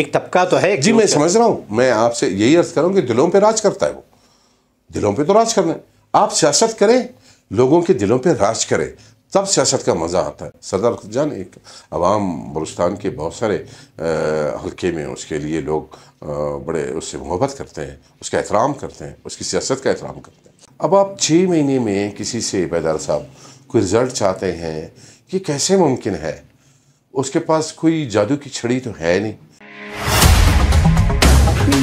एक तबका तो है जी मैं समझ रहा हूँ मैं आपसे यही अर्ज करूँ कि दिलों पर राज करता है वो दिलों पर तो राज करना है आप सियासत करें लोगों के दिलों पर राज करें तब सियासत का मज़ा आता है सदर जान एक अवाम बलुस्तान के बहुत सारे हल्के में उसके लिए लोग बड़े उससे मोहब्बत करते हैं उसका एहतराम करते हैं उसकी सियासत का एहतराम करते हैं अब आप छः महीने में किसी से बैदार साहब कोई रिज़ल्ट चाहते हैं कि कैसे मुमकिन है उसके पास कोई जादू की छड़ी तो है नहीं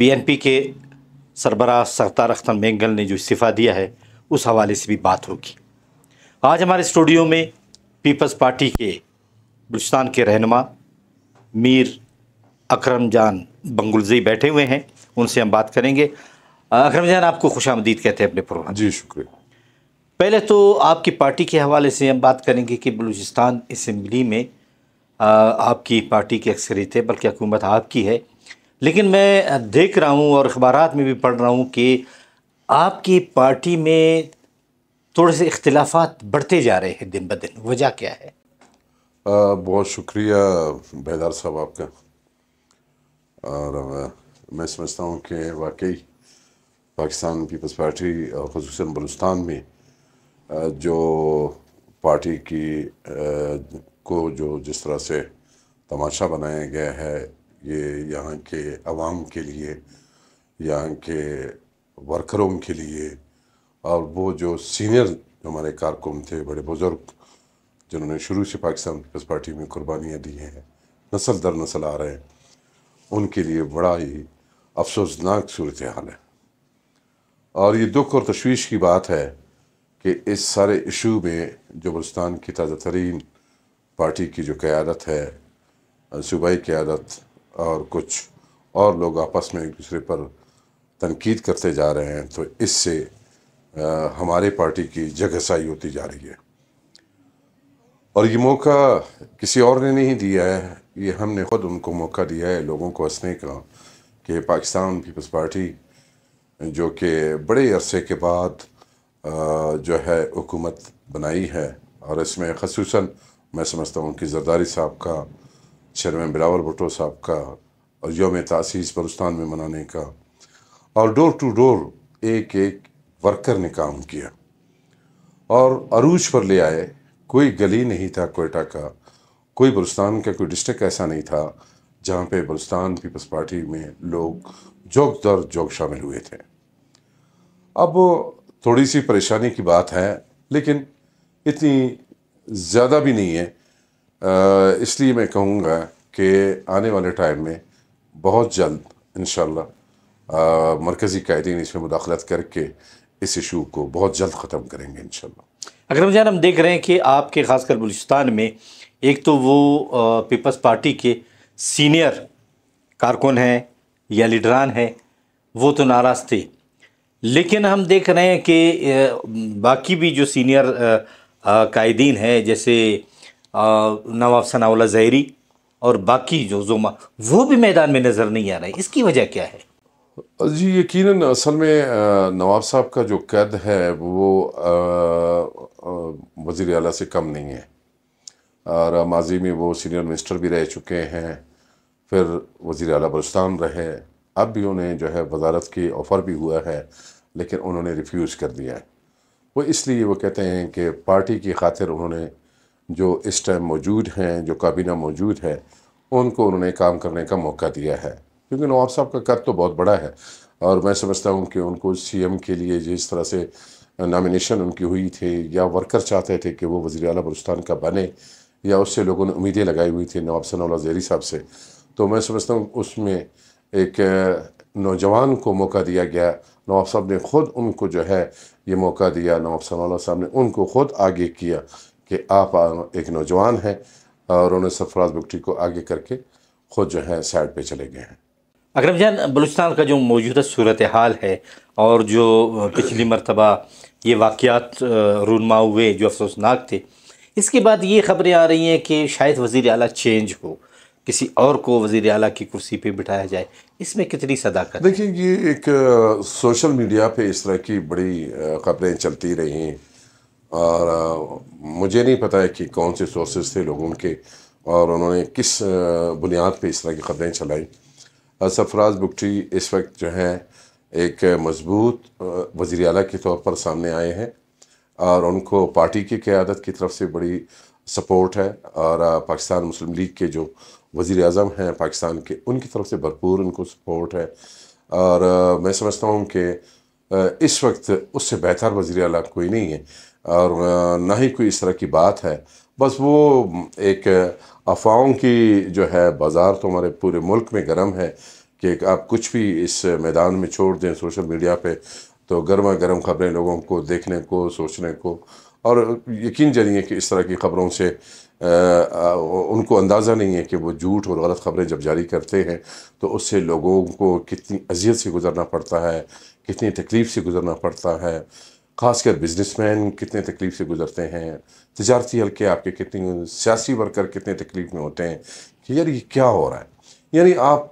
बीएनपी के सरबराह सरतार अख्तर मेंगल ने जो इस्तीफ़ा दिया है उस हवाले से भी बात होगी आज हमारे स्टूडियो में पीपल्स पार्टी के बलुचस्तान के रहनमा मीर अकरम जान बंगुलजी बैठे हुए हैं उनसे हम बात करेंगे अकरम जान आपको खुश आमदीद कहते हैं अपने प्रोग्राम जी शुक्रिया पहले तो आपकी पार्टी के हवाले से हम बात करेंगे कि बलूचिस्तान इसम्बली में आपकी पार्टी की अक्सरियत है बल्कि हुकूमत आपकी है लेकिन मैं देख रहा हूँ और अखबार में भी पढ़ रहा हूँ कि आपकी पार्टी में थोड़े से इख्तलाफात बढ़ते जा रहे हैं दिन ब दिन वजह क्या है आ, बहुत शुक्रिया बेदार साहब आपका और मैं समझता हूँ कि वाकई पाकिस्तान पीपल्स पार्टी और खसूस बलुस्तान में जो पार्टी की को जो जिस तरह से तमाशा बनाया गया है ये यहाँ के आवाम के लिए यहाँ के वर्करों के लिए और वो जो सीनियर हमारे कारकुन थे बड़े बुज़ुर्ग जिन्होंने शुरू से पाकिस्तान पीपल्स पार्टी में कुर्बानियाँ दी हैं नस्ल दर नस्ल आ रहे हैं उनके लिए बड़ा ही अफसोसनाक सूरत हाल है और ये दुख और तशवीश की बात है कि इस सारे इशू में जो बलुस्तान की ताज़ा तरीन पार्टी की जो क़्यादत है सूबाई क़्यादत और कुछ और लोग आपस में एक दूसरे पर तनकीद करते जा रहे हैं तो इससे हमारे पार्टी की जगहसाई होती जा रही है और ये मौका किसी और ने नहीं दिया है ये हमने ख़ुद उनको मौका दिया है लोगों को हंसने का कि पाकिस्तान पीपल्स पार्टी जो कि बड़े अरसे के बाद जो है हुकूमत बनाई है और इसमें खसूस मैं समझता हूँ कि जरदारी साहब का चेयरमैन बिलावल भुटो साहब का और योम तसीस बलुस्तान में मनाने का और डोर टू डोर एक एक वर्कर ने काम किया और अरूज पर ले आए कोई गली नहीं था कोयटा का कोई बलुस्तान का कोई डिस्ट्रिक्ट ऐसा नहीं था जहाँ पे बलुस्तान पीपल्स पार्टी में लोग जोक दर जोक शामिल हुए थे अब थोड़ी सी परेशानी की बात है लेकिन इतनी ज़्यादा भी नहीं है इसलिए मैं कहूँगा कि आने वाले टाइम में बहुत जल्द इन मरकज़ी कायदीन इसमें मुदाखलत करके इस इशू को बहुत जल्द ख़त्म करेंगे इन अगर जान हम देख रहे हैं कि आपके ख़ासकर बलूचिस्तान में एक तो वो पीपल्स पार्टी के सीनियर कारकुन हैं या लीडरान हैं वो तो नाराज़ थे लेकिन हम देख रहे हैं कि बाकी भी जो सीनियर कायदीन हैं जैसे नवाब सनाउल्ला जहरी और बाकी जो जुमा वो भी मैदान में नज़र नहीं आ रहे इसकी वजह क्या है जी यकीन असल में नवाब साहब का जो कद है वो वजीर अला से कम नहीं है और माजी में वो सीनियर मिनिस्टर भी रह चुके हैं फिर वज़ी अला बलुस्तान रहे अब भी उन्हें जो है वजारत की ऑफ़र भी हुआ है लेकिन उन्होंने रिफ्यूज़ कर दिया है वो इसलिए वो कहते हैं कि पार्टी की खातिर उन्होंने जो इस टाइम मौजूद हैं जो काबीना मौजूद है उनको उन्होंने काम करने का मौका दिया है क्योंकि नवाब साहब का कद तो बहुत बड़ा है और मैं समझता हूँ कि उनको एम के लिए जिस तरह से नामिनेशन उनकी हुई थी या वर्कर चाहते थे कि वो वज़ी अला बलुस्तान का बने या उससे लोगों ने उम्मीदें लगाई हुई थी नवाब सना जेरी साहब से तो मैं समझता हूँ उसमें एक नौजवान को मौका दिया गया नवाब साहब ने ख़ुद उनको जो है ये मौका दिया नवाब सना साहब ने उनको ख़ुद आगे किया कि आप एक नौजवान हैं और उन्होंने सरफराज बुगटी को आगे करके खुद जो है साइड पे चले गए हैं अगर जान बलूचिस्तान का जो मौजूदा सूरत हाल है और जो पिछली मरतबा ये वाक़ात रूनमा हुए जो अफसोसनाक थे इसके बाद ये खबरें आ रही हैं कि शायद वज़ी अला चेंज हो किसी और को वज़ी अला की कुर्सी पर बिठाया जाए इसमें कितनी सदाकत देखिए ये एक सोशल मीडिया पर इस तरह की बड़ी खबरें चलती रही हैं और मुझे नहीं पता है कि कौन से सोर्सेज थे लोगों के और उन्होंने किस बुनियाद पे इस तरह की ख़बरें चलाई सरफराज बुगटी इस वक्त जो हैं एक मजबूत वज़ी अला के तौर पर सामने आए हैं और उनको पार्टी की क़्यादत की तरफ से बड़ी सपोर्ट है और पाकिस्तान मुस्लिम लीग के जो वज़ी अजम हैं पाकिस्तान के उनकी तरफ से भरपूर उनको सपोर्ट है और मैं समझता हूँ कि इस वक्त उससे बेहतर वज़ी अला कोई नहीं है और ना ही कोई इस तरह की बात है बस वो एक अफवाहों की जो है बाज़ार तो हमारे पूरे मुल्क में गर्म है कि आप कुछ भी इस मैदान में छोड़ दें सोशल मीडिया पे तो गर्मा गर्म खबरें लोगों को देखने को सोचने को और यकीन जानिए कि इस तरह की खबरों से आ, आ, उनको अंदाज़ा नहीं है कि वो झूठ और गलत ख़बरें जब जारी करते हैं तो उससे लोगों को कितनी अजियत से गुज़रना पड़ता है कितनी तकलीफ़ से गुज़रना पड़ता है खासकर बिजनेसमैन कितने तकलीफ से गुजरते हैं तजारती हल्के आपके कितने सियासी वर्कर कितने तकलीफ में होते हैं कि यार ये क्या हो रहा है यानी आप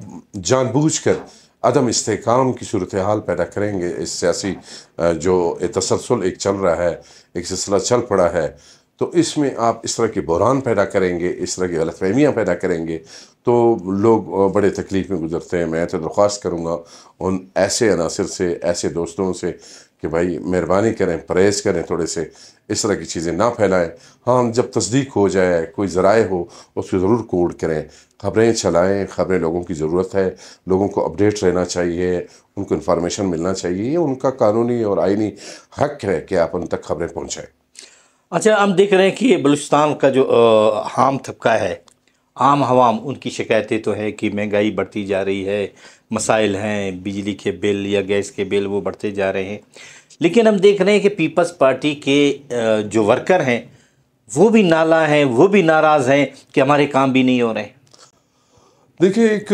जानबूझ कर अदम इसकाम की सूरत हाल पैदा करेंगे इस सियासी जो तसलसल एक चल रहा है एक सिलसिला चल पड़ा है तो इसमें आप इस तरह के बहरान पैदा करेंगे इस तरह की गलतफहमियाँ पैदा करेंगे तो लोग बड़े तकलीफ़ में गुजरते हैं मैं तो दरख्वास्त करूँगा उन ऐसे अनासर से ऐसे दोस्तों से कि भाई मेहरबानी करें परहेज़ करें थोड़े से इस तरह की चीज़ें ना फैलाएं हाँ जब तस्दीक हो जाए कोई ज़राए हो उसको ज़रूर कोड करें खबरें चलाएं खबरें लोगों की ज़रूरत है लोगों को अपडेट रहना चाहिए उनको इन्फॉर्मेशन मिलना चाहिए ये उनका कानूनी और आइनी हक है कि आप उन तक खबरें पहुँचाएँ अच्छा हम देख रहे हैं कि बलुचस्तान का जो आम तबका है आम हवाम उनकी शिकायतें तो हैं कि महंगाई बढ़ती जा रही है मसाइल हैं बिजली के बिल या गैस के बिल वो बढ़ते जा रहे हैं लेकिन हम देख रहे हैं कि पीपल्स पार्टी के जो वर्कर हैं वो भी नाला हैं वो भी नाराज़ हैं कि हमारे काम भी नहीं हो रहे देखिए एक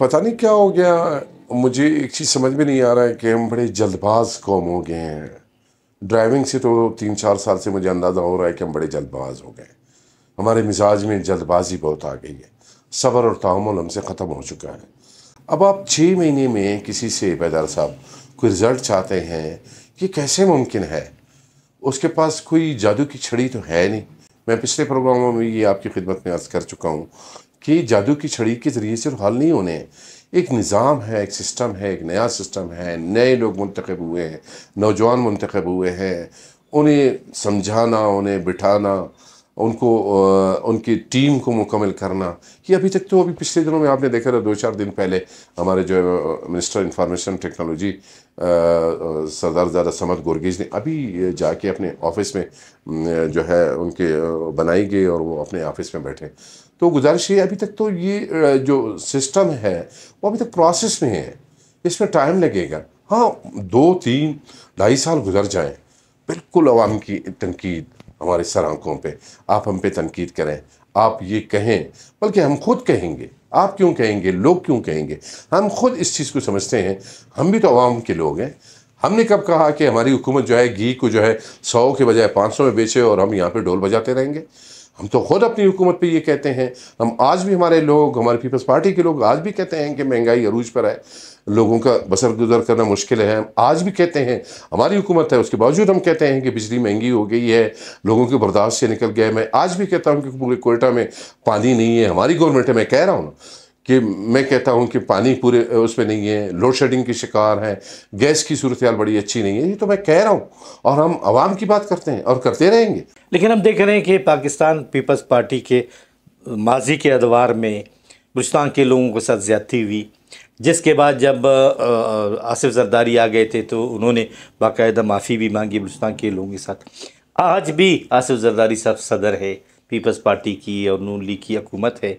पता नहीं क्या हो गया मुझे एक चीज़ समझ में नहीं आ रहा है कि हम बड़े जल्दबाज कौम हो गए हैं ड्राइविंग से तो तीन चार साल से मुझे अंदाज़ा हो रहा है कि हम बड़े जल्दबाज हो गए हमारे मिजाज में जल्दबाजी बहुत आ गई है सब्र और तामुल हमसे ख़त्म हो चुका है अब आप छः महीने में किसी से बैदार साहब कोई रिज़ल्ट चाहते हैं ये कैसे मुमकिन है उसके पास कोई जादू की छड़ी तो है नहीं मैं पिछले प्रोग्रामों में ये आपकी खिदमत में अर्ज़ कर चुका हूँ कि जादू की छड़ी के ज़रिए सिर्फ हल नहीं होने एक निज़ाम है एक सिस्टम है एक नया सिस्टम है नए लोग मंतखब हुए हैं नौजवान मंतखब हुए हैं उन्हें समझाना उन्हें बिठाना उनको उनकी टीम को मुकम्मल करना ये अभी तक तो अभी पिछले दिनों में आपने देखा था दो चार दिन पहले हमारे जो मिनिस्टर इंफॉर्मेशन टेक्नोलॉजी सरदार ज़्यादा समद गुरगेज ने अभी जाके अपने ऑफिस में जो है उनके बनाई गई और वो अपने ऑफिस में बैठे तो गुजारिश ये अभी तक तो ये जो सिस्टम है वो अभी तक प्रोसेस में है इसमें टाइम लगेगा हाँ दो तीन ढाई साल गुजर जाए बिल्कुल अवाम की तनकीद हमारे सर आंखों पर आप हम पे तनकीद करें आप ये कहें बल्कि हम खुद कहेंगे आप क्यों कहेंगे लोग क्यों कहेंगे हम खुद इस चीज़ को समझते हैं हम भी तो आवाम के लोग हैं हमने कब कहा कि हमारी हुकूमत जो है घी को जो है सौ के बजाय पाँच सौ में बेचे और हम यहाँ पर ढोल बजाते रहेंगे हम तो ख़ुद अपनी हुकूमत पे ये कहते हैं हम आज भी हमारे लोग हमारे पीपल्स पार्टी के लोग आज भी कहते हैं कि महंगाई अरूज पर है लोगों का बसर गुजर करना मुश्किल है हम आज भी कहते हैं हमारी हुकूमत है उसके बावजूद हम कहते हैं कि बिजली महंगी हो गई है लोगों के बर्दाश्त से निकल गया है मैं आज भी कहता हूँ कि पूरे कोयटा में पानी नहीं है हमारी गवर्नमेंट है मैं कह रहा हूँ ना कि मैं कहता हूँ कि पानी पूरे उसमें नहीं है लोड शेडिंग की शिकार है गैस की सूरत बड़ी अच्छी नहीं है ये तो मैं कह रहा हूँ और हम आवाम की बात करते हैं और करते रहेंगे लेकिन हम देख रहे हैं कि पाकिस्तान पीपल्स पार्टी के माजी के अदवार में बलुस्तान के लोगों के साथ ज्यादती हुई जिसके बाद जब आसिफ जरदारी आ गए थे तो उन्होंने बाकायदा माफ़ी भी मांगी बलुस्तान के लोगों के साथ आज भी आसिफ जरदारी साहब सदर है पीपल्स पार्टी की और नून लीग की हकूमत है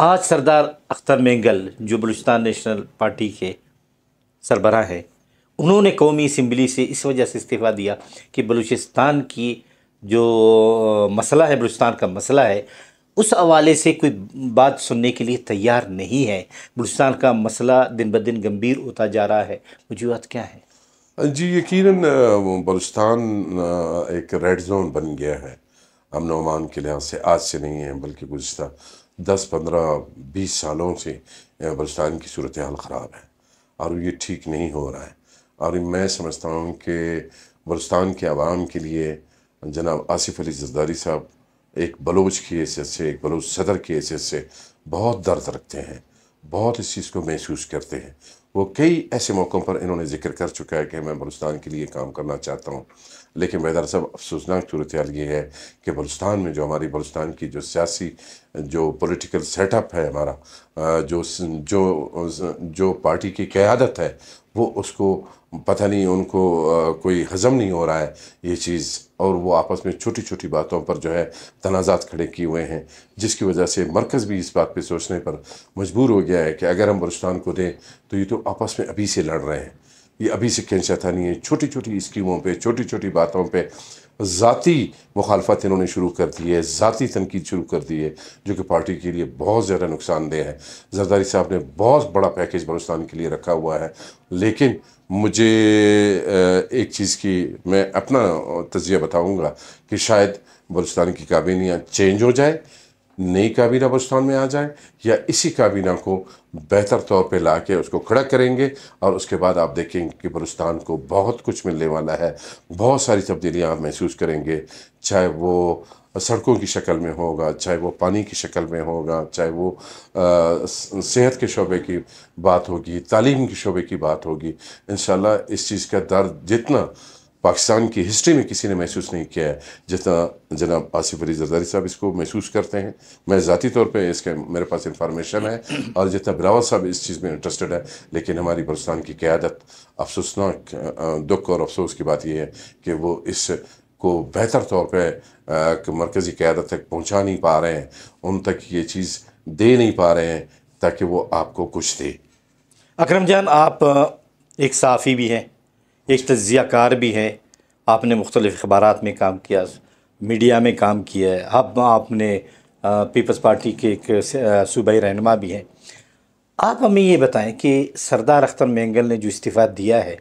आज सरदार अख्तर मेंगल जो बलूचिस्तान नेशनल पार्टी के सरबरा हैं उन्होंने कौमी इसम्बली से इस वजह से इस्तीफ़ा दिया कि बलूचिस्तान की जो मसला है बलूचिस्तान का मसला है उस हवाले से कोई बात सुनने के लिए तैयार नहीं है बलूचिस्तान का मसला दिन ब दिन गंभीर होता जा रहा है वजूहत क्या है जी यकीन बलूचिस्तान एक रेड जोन बन गया है अमन अमान के लिहाज से आज से नहीं है बल्कि गुजरात दस पंद्रह बीस सालों से बलुस्तान की सूरत हाल ख़राब है और ये ठीक नहीं हो रहा है और मैं समझता हूँ कि बलुस्तान के आवाम के लिए जनाब आसिफ अली जरदारी साहब एक बलोच की हैसियत से एक बलोच सदर की हैसियत से बहुत दर्द रखते हैं बहुत इस चीज़ को महसूस करते हैं वो कई ऐसे मौक़ों पर इन्होंने जिक्र कर चुका है कि मैं बलुस्तान के लिए काम करना चाहता हूँ लेकिन मैदार साहब अफसोसनाक सूरत हाल ये है कि बलुस्तान में जो हमारी बलुस्तान की जो सियासी जो पॉलिटिकल सेटअप है हमारा जो जो जो पार्टी की क़्यादत है वो उसको पता नहीं उनको कोई हज़म नहीं हो रहा है ये चीज़ और वो आपस में छोटी छोटी बातों पर जो है तनाज़ात खड़े किए हुए हैं जिसकी वजह से मरकज़ भी इस बात पे सोचने पर मजबूर हो गया है कि अगर हम बलुस्तान को दें तो ये तो आपस में अभी से लड़ रहे हैं ये अभी से खींचा था नहीं है छोटी छोटी स्कीमों पर छोटी छोटी बातों पर ज़ाती मुखालफत इन्होंने शुरू कर दी है ज़ाती तनकीद शुरू कर दी है जो कि पार्टी के लिए बहुत ज़्यादा नुकसानदेह है जरदारी साहब ने बहुत बड़ा पैकेज बलुस्तान के लिए रखा हुआ है लेकिन मुझे एक चीज़ की मैं अपना तजिया बताऊँगा कि शायद बलुस्तान की काबीनियाँ चेंज हो जाए नई काबीना पाकिस्तान में आ जाए या इसी काबीना को बेहतर तौर पे ला के उसको खड़ा करेंगे और उसके बाद आप देखेंगे कि बलुस्तान को बहुत कुछ मिलने वाला है बहुत सारी तब्दीलियाँ आप महसूस करेंगे चाहे वो सड़कों की शक्ल में होगा चाहे वो पानी की शक्ल में होगा चाहे वो सेहत के शोबे की बात होगी तालीम के शोबे की बात होगी इन इस चीज़ का दर्द जितना पाकिस्तान की हिस्ट्री में किसी ने महसूस नहीं किया है जितना जनाब आसिफ अली जरदारी साहब इसको महसूस करते हैं मैं ज़ाती तौर पे इसके मेरे पास इंफॉर्मेशन है और जितना बिलावल साहब इस चीज़ में इंटरेस्टेड है लेकिन हमारी पाकिस्तान की क्यादत अफसोसनाक दुख और अफसोस की बात यह है कि वो इस को बेहतर तौर पर मरकज़ी क्यादत तक पहुँचा नहीं पा रहे हैं उन तक ये चीज़ दे नहीं पा रहे हैं ताकि वो आपको कुछ दे अक्रम जान आप एक साफ़ी भी हैं एक तजिया कार भी हैं आपने मुख्तलिफ़ अखबार में काम किया मीडिया में काम किया है अब आपने पीपल्स पार्टी के एक सूबाई रहनमा भी हैं आप हमें ये बताएं कि सरदार अख्तर मैंगल ने जो इस्तीफ़ा दिया है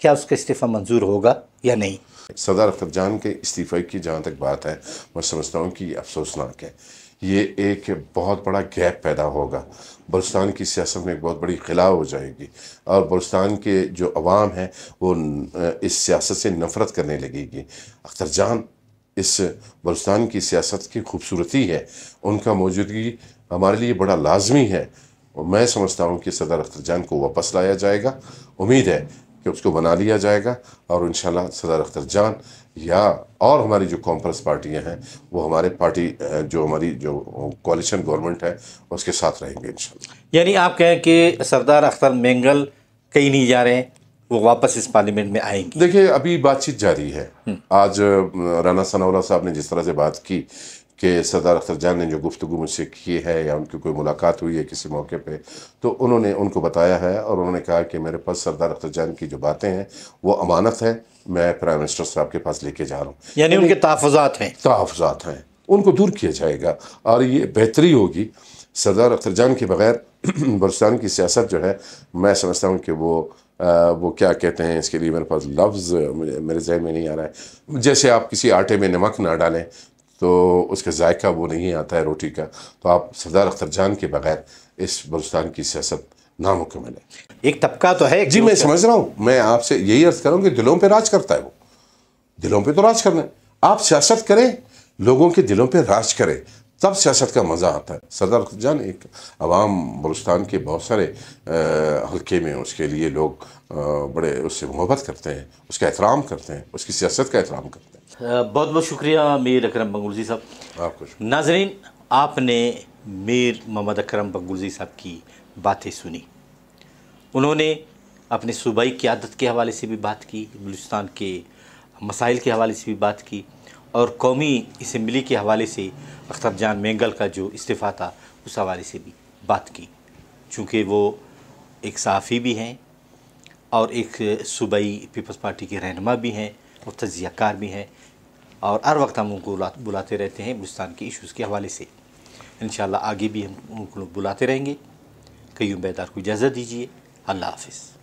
क्या उसका इस्तीफ़ा मंजूर होगा या नहीं सरदार अख्तर जान के इस्तीफ़े की जहाँ तक बात है मैं समझता हूँ कि अफसोसनाक है ये एक बहुत बड़ा गैप पैदा होगा बलुस्तान की सियासत में एक बहुत बड़ी खिला हो जाएगी और बलुस्तान के जो अवाम हैं वो इस सियासत से नफरत करने लगेगी अख्तर जान इस बलुस्तान की सियासत की खूबसूरती है उनका मौजूदगी हमारे लिए बड़ा लाजमी है और मैं समझता हूँ कि सदर अख्तर जान को वापस लाया जाएगा उम्मीद है कि उसको बना लिया जाएगा और इन सदर अख्तर जान या और हमारी जो कॉम्प्रेस पार्टियां हैं वो हमारे पार्टी जो हमारी जो कोलिशन गवर्नमेंट है उसके साथ रहेंगे इन यानी आप कहें कि सरदार अख्तर मेंगल कहीं नहीं जा रहे हैं वो वापस इस पार्लियामेंट में आएंगे देखिए अभी बातचीत जारी है हम्म। आज राना सनावला साहब ने जिस तरह से बात की कि सरदार अख्तर जान ने जो गुफ्तु मुझसे की है या उनकी कोई मुलाकात हुई है किसी मौके पे तो उन्होंने उनको बताया है और उन्होंने कहा कि मेरे पास सरदार अख्तर जान की जो बातें हैं वो अमानत है मैं प्राइम मिनिस्टर साहब के पास लेके जा रहा हूँ यानी उनके तहफ़ात हैं तहफ़ात हैं उनको दूर किया जाएगा और ये बेहतरी होगी सरदार अख्तर जान के बगैर बलुस्तान की सियासत जो है मैं समझता हूँ कि वो आ, वो क्या कहते हैं इसके लिए मेरे पास लफ्ज़ मेरे जहन में नहीं आ रहा है जैसे आप किसी आटे में नमक ना डालें तो उसका जायका वो नहीं आता है रोटी का तो आप सरदार अख्तरजान के बगैर इस बलुस्तान की सियासत नामुकमल है एक तबका तो है जी मैं समझ रहा हूँ मैं आपसे यही अर्ज करूँ कि दिलों पर राज करता है वो दिलों पर तो राज करना है आप सियासत करें लोगों के दिलों पर राज करें तब सियासत का मज़ा आता है सरदार अख्तर जान एक अवाम बलुस्तान के बहुत सारे हल्के में उसके लिए लोग आ, बड़े उससे मोहब्बत करते हैं उसका एहतराम करते हैं उसकी सियासत का एहतराम करते हैं बहुत बहुत शुक्रिया मीर अकरम बंगुलजी साहब आपको नाजरीन आपने मीर मोहम्मद अकरम बंगुलजी साहब की बातें सुनी उन्होंने अपने सूबाई क्यादत के हवाले से भी बात की बलूचिस्तान के मसाइल के हवाले से भी बात की और कौमी इसम्बली के हवाले से अख्तर जान मेंगल का जो इस्तीफ़ा था उस हवाले से भी बात की चूँकि वो एक सहाफ़ी भी हैं और एक सूबाई पीपल्स पार्टी के रहनमा भी हैं और तजियाकार भी हैं और हर वक्त हम उनको बुलाते रहते हैं हिंदुस्तान के इशूज़ के हवाले से इन आगे भी हम उनको बुलाते रहेंगे कई उम्मीदार को इजाज़त दीजिए अल्लाह हाफिज़